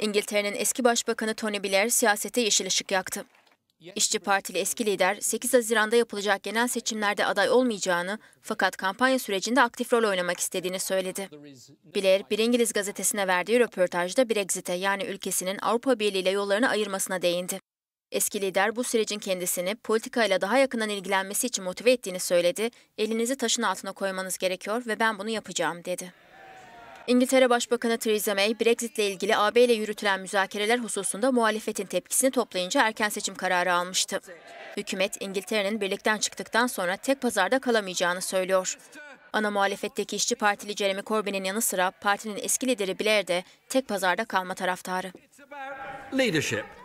İngiltere'nin eski başbakanı Tony Blair siyasete yeşil ışık yaktı. İşçi Partili eski lider 8 Haziran'da yapılacak genel seçimlerde aday olmayacağını fakat kampanya sürecinde aktif rol oynamak istediğini söyledi. Blair, bir İngiliz gazetesine verdiği röportajda Brexit'e yani ülkesinin Avrupa Birliği ile yollarını ayırmasına değindi. Eski lider bu sürecin kendisini politikayla daha yakından ilgilenmesi için motive ettiğini söyledi, elinizi taşın altına koymanız gerekiyor ve ben bunu yapacağım dedi. İngiltere Başbakanı Theresa May, Brexit ile ilgili AB ile yürütülen müzakereler hususunda muhalefetin tepkisini toplayınca erken seçim kararı almıştı. Hükümet, İngiltere'nin birlikten çıktıktan sonra tek pazarda kalamayacağını söylüyor. Ana muhalefetteki işçi partili Jeremy Corbyn'in yanı sıra partinin eski lideri Blair de tek pazarda kalma taraftarı. Leadership.